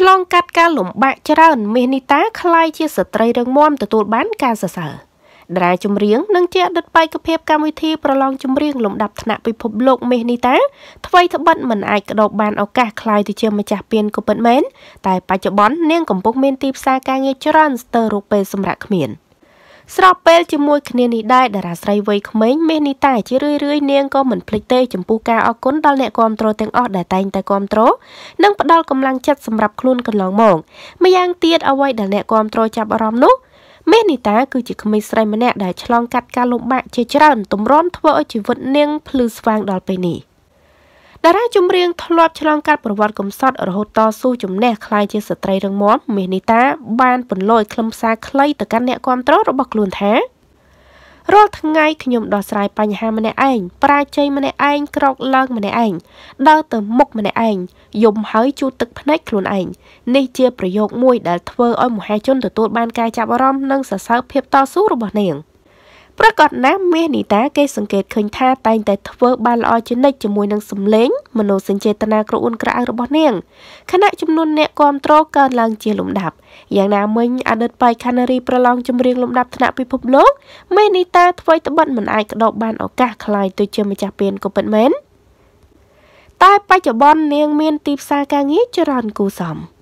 ឆ្លងកាត់ការលំបាកច្រើនមាសនីតាคล้ายជាស្ត្រីរឹងមាំទទួលបានការសរសើរតារាចម្រៀងនិងជាអតីតបេក្ខភាពកម្មវិធីប្រឡងចម្រៀងលំដាប់ថ្នាក់ពិភពលោកមេសនីតាថ្មីត្បិតមិនអាចក្តោបបានឱកាសក្លាយទៅជាម្ចាស់ពានក៏ពិតមែនតែបច្ចុប្បន្ននាងកំពុងមានទីផ្សារការងារច្រើនស្ទើររកពេលសម្រាប់គ្មាន។ស្របពេលជាមួយគ្នានេះដែរតារាស្រីវ័យក្មេងមេនីតាជារឿយរឿយនាងក៏មិនភ្លេចទេចំពោះការអរគុណដល់អ្នកគ្រប់គ្រងទាំងអស់ដែលតែងតែគ្រប់គ្រងនិងផ្ដល់កម្លាំងចិត្តសម្រាប់ខ្លួនកន្លងមកម្យ៉ាងទៀតអ្វីដែលអ្នកគ្រប់គ្រងចាប់អារម្មណ៍នោះមេនីតាគឺជាក្មេងស្រីម្នាក់ដែលឆ្លងកាត់ការលំបាកជាច្រើនទម្រាំធ្វើឲ្យជីវិតនាងភ្លឺស្វាងដល់ពេលនេះតារាចម្រៀងធ្លាប់ឆ្លងកាត់ប្រវត្តិកំសត់រហូតតស៊ូជំនះក្លាយជាស្ត្រីរឹងមាំមេនីតា បានពន្លយខ្លឹមសារខ្លីទៅកាន់អ្នកគ្រប់គ្រងរបស់ខ្លួនថារាល់ថ្ងៃខ្ញុំ ដោះស្រាយបញ្ហាម្នាក់ឯងប្រាជ័យម្នាក់ឯងក្រោកឡើងម្នាក់ឯងដើរទៅមុខម្នាក់ឯងយំហើយជូតទឹកភ្នែកខ្លួនឯងនេះជាប្រយោគមួយដែលធ្វើឲ្យមហាជនទទួលបានការចាប់អារម្មណ៍និងសរសើរភាពតស៊ូរបស់នាង។ប្រកបណាស់មាសនីតាគេសង្កេតឃើញថាតែងតែធ្វើបានល្អជានិច្ចជាមួយនឹងសម្លេងមនោសញ្ចេតនាក្រអួនក្រអៅរបស់នាងខណៈចំនួនអ្នកគាំទ្រកើនឡើងជាលំដាប់យ៉ាងណាមិញអតីតបៃខានារីប្រឡងចម្រៀងលំដាប់ថ្នាក់ពិភពលោកមេនីតាថ្មីត្បិតមិនអាចក្តោបបានឱកាសខ្លាយទៅជាម្ចាស់ពានក៏ពិតមែនតែបច្ចុប្បន្ននាង មានទីផ្សារការងារច្រើនគួរសម។